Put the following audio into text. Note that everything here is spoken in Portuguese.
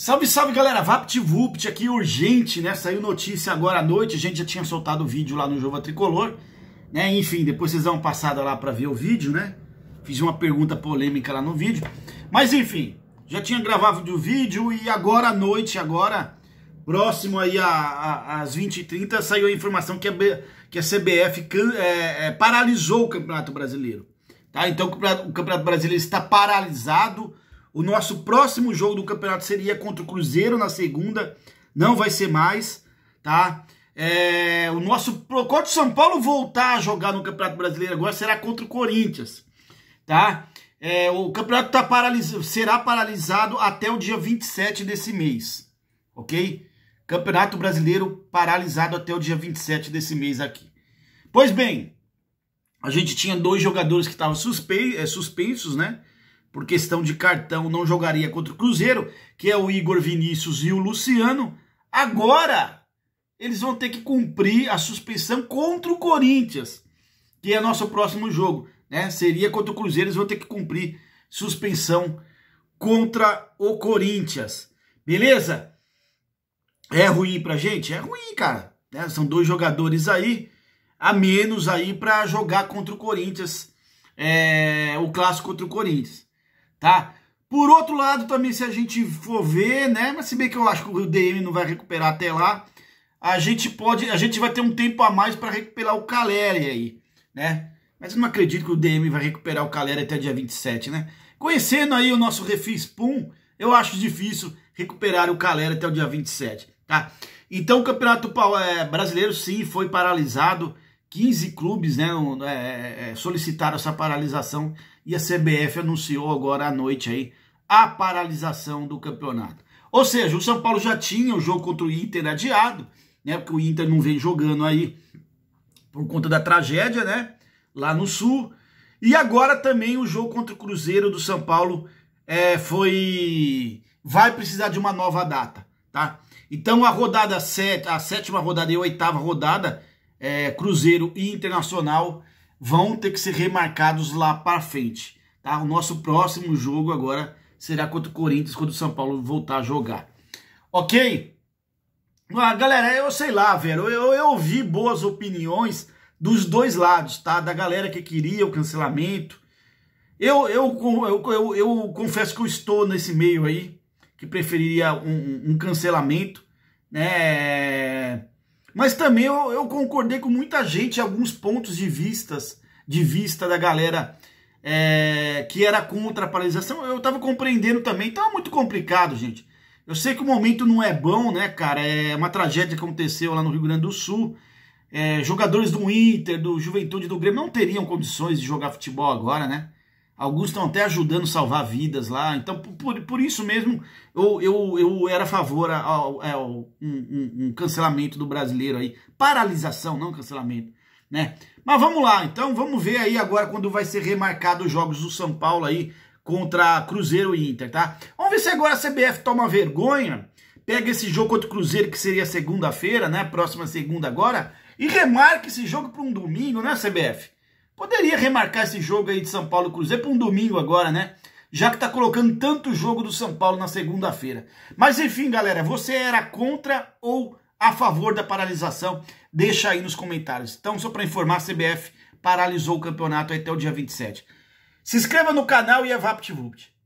Salve, salve galera, VaptVupt aqui, urgente, né? Saiu notícia agora à noite, a gente já tinha soltado o vídeo lá no Jova Tricolor, né? Enfim, depois vocês dão uma passada lá para ver o vídeo, né? Fiz uma pergunta polêmica lá no vídeo, mas enfim, já tinha gravado o vídeo e agora à noite, agora, próximo aí a, a, às 20h30, saiu a informação que a, B, que a CBF can, é, é, paralisou o Campeonato Brasileiro, tá? Então o Campeonato, o Campeonato Brasileiro está paralisado, o nosso próximo jogo do campeonato seria contra o Cruzeiro na segunda. Não vai ser mais, tá? É, o nosso quando o São Paulo voltar a jogar no Campeonato Brasileiro agora será contra o Corinthians, tá? É, o campeonato tá paralisado, será paralisado até o dia 27 desse mês, ok? Campeonato Brasileiro paralisado até o dia 27 desse mês aqui. Pois bem, a gente tinha dois jogadores que estavam suspe... É, suspensos, né? por questão de cartão, não jogaria contra o Cruzeiro, que é o Igor Vinícius e o Luciano. Agora, eles vão ter que cumprir a suspensão contra o Corinthians, que é nosso próximo jogo. Né? Seria contra o Cruzeiro, eles vão ter que cumprir suspensão contra o Corinthians. Beleza? É ruim pra gente? É ruim, cara. Né? São dois jogadores aí, a menos aí para jogar contra o Corinthians, é, o clássico contra o Corinthians tá? Por outro lado, também, se a gente for ver, né? Mas se bem que eu acho que o DM não vai recuperar até lá, a gente pode, a gente vai ter um tempo a mais para recuperar o Caleri aí, né? Mas eu não acredito que o DM vai recuperar o Caleri até dia 27, né? Conhecendo aí o nosso refis Pum, eu acho difícil recuperar o Caleri até o dia 27, tá? Então o Campeonato é, Brasileiro sim foi paralisado, 15 clubes né, é, é, solicitaram essa paralisação e a CBF anunciou agora à noite aí a paralisação do campeonato. Ou seja, o São Paulo já tinha o jogo contra o Inter adiado, né? Porque o Inter não vem jogando aí por conta da tragédia, né? Lá no Sul. E agora também o jogo contra o Cruzeiro do São Paulo é, foi. Vai precisar de uma nova data, tá? Então a rodada 7, a sétima rodada e a oitava rodada, é, Cruzeiro e Internacional vão ter que ser remarcados lá para frente. Tá? O nosso próximo jogo agora será contra o Corinthians, quando o São Paulo voltar a jogar. Ok? Ah, galera, eu sei lá, velho. Eu, eu ouvi boas opiniões dos dois lados, tá? Da galera que queria o cancelamento. Eu, eu, eu, eu, eu confesso que eu estou nesse meio aí, que preferiria um, um cancelamento, né? Mas também eu, eu concordei com muita gente, alguns pontos de vistas, de vista da galera é, que era contra a paralisação. Eu estava compreendendo também, estava muito complicado, gente. Eu sei que o momento não é bom, né, cara? É uma tragédia que aconteceu lá no Rio Grande do Sul. É, jogadores do Inter, do Juventude, do Grêmio não teriam condições de jogar futebol agora, né? Alguns estão até ajudando a salvar vidas lá. Então, por, por isso mesmo, eu, eu, eu era a favor ao, é, ao um, um, um, cancelamento do brasileiro aí. Paralisação, não cancelamento, né? Mas vamos lá, então, vamos ver aí agora quando vai ser remarcado os jogos do São Paulo aí contra Cruzeiro e Inter, tá? Vamos ver se agora a CBF toma vergonha, pega esse jogo contra o Cruzeiro, que seria segunda-feira, né? Próxima segunda agora, e remarca esse jogo para um domingo, né, CBF? Poderia remarcar esse jogo aí de São Paulo Cruzeiro para um domingo agora, né? Já que está colocando tanto jogo do São Paulo na segunda-feira. Mas enfim, galera, você era contra ou a favor da paralisação? Deixa aí nos comentários. Então, só para informar, a CBF paralisou o campeonato até o dia 27. Se inscreva no canal e é VaptVupt.